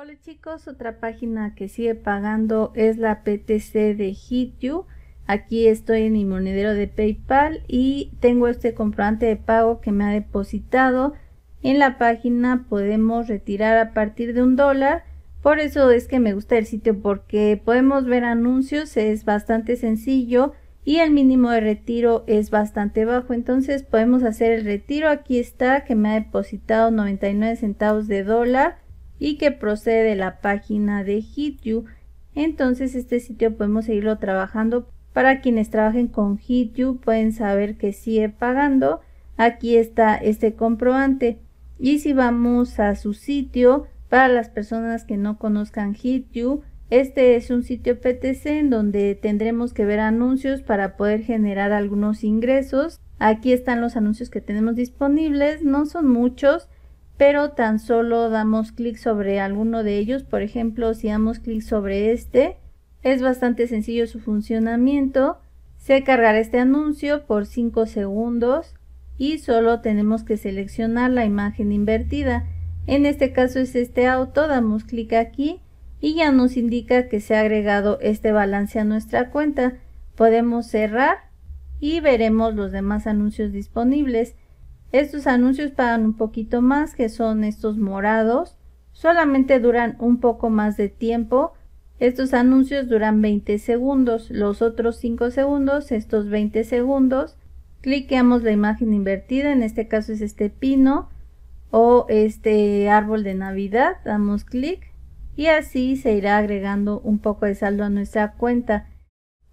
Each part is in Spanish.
Hola chicos, otra página que sigue pagando es la PTC de Hitu. Aquí estoy en mi monedero de PayPal y tengo este comprobante de pago que me ha depositado. En la página podemos retirar a partir de un dólar. Por eso es que me gusta el sitio porque podemos ver anuncios, es bastante sencillo y el mínimo de retiro es bastante bajo. Entonces podemos hacer el retiro. Aquí está que me ha depositado 99 centavos de dólar y que procede de la página de HitYou Entonces este sitio podemos seguirlo trabajando. Para quienes trabajen con HitYou pueden saber que sigue pagando. Aquí está este comprobante. Y si vamos a su sitio, para las personas que no conozcan HitYou este es un sitio PTC en donde tendremos que ver anuncios para poder generar algunos ingresos. Aquí están los anuncios que tenemos disponibles, no son muchos, pero tan solo damos clic sobre alguno de ellos. Por ejemplo, si damos clic sobre este, es bastante sencillo su funcionamiento. Se cargará este anuncio por 5 segundos y solo tenemos que seleccionar la imagen invertida. En este caso es este auto, damos clic aquí y ya nos indica que se ha agregado este balance a nuestra cuenta. Podemos cerrar y veremos los demás anuncios disponibles. Estos anuncios pagan un poquito más, que son estos morados. Solamente duran un poco más de tiempo. Estos anuncios duran 20 segundos, los otros 5 segundos, estos 20 segundos. Cliqueamos la imagen invertida, en este caso es este pino o este árbol de Navidad, damos clic y así se irá agregando un poco de saldo a nuestra cuenta.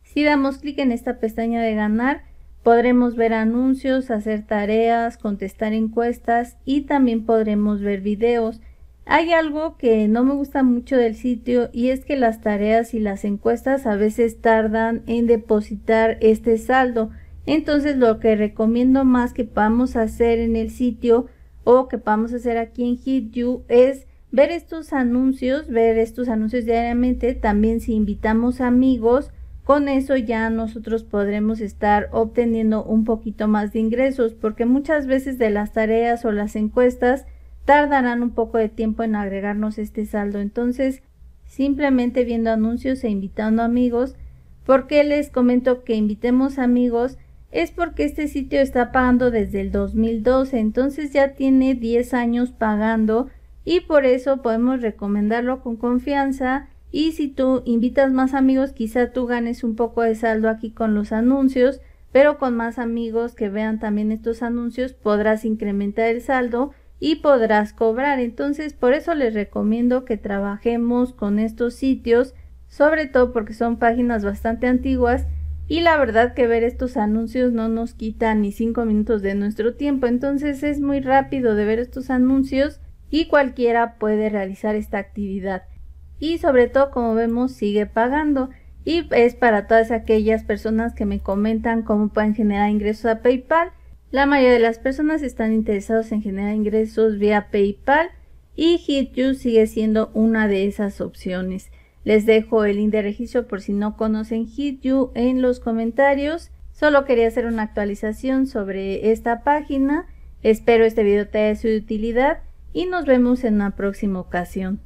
Si damos clic en esta pestaña de ganar, Podremos ver anuncios, hacer tareas, contestar encuestas y también podremos ver videos. Hay algo que no me gusta mucho del sitio y es que las tareas y las encuestas a veces tardan en depositar este saldo. Entonces lo que recomiendo más que podamos hacer en el sitio o que podamos hacer aquí en Hit You es ver estos anuncios, ver estos anuncios diariamente. También si invitamos amigos, con eso ya nosotros podremos estar obteniendo un poquito más de ingresos porque muchas veces de las tareas o las encuestas tardarán un poco de tiempo en agregarnos este saldo. Entonces, simplemente viendo anuncios e invitando amigos, ¿por qué les comento que invitemos amigos? Es porque este sitio está pagando desde el 2012, entonces ya tiene 10 años pagando y por eso podemos recomendarlo con confianza y si tú invitas más amigos, quizá tú ganes un poco de saldo aquí con los anuncios, pero con más amigos que vean también estos anuncios podrás incrementar el saldo y podrás cobrar. Entonces, por eso les recomiendo que trabajemos con estos sitios, sobre todo porque son páginas bastante antiguas y la verdad que ver estos anuncios no nos quita ni 5 minutos de nuestro tiempo. Entonces, es muy rápido de ver estos anuncios y cualquiera puede realizar esta actividad y sobre todo como vemos sigue pagando y es para todas aquellas personas que me comentan cómo pueden generar ingresos a PayPal. La mayoría de las personas están interesados en generar ingresos vía PayPal y HitU sigue siendo una de esas opciones. Les dejo el link de registro por si no conocen HitU en los comentarios. Solo quería hacer una actualización sobre esta página. Espero este video te haya sido de utilidad y nos vemos en una próxima ocasión.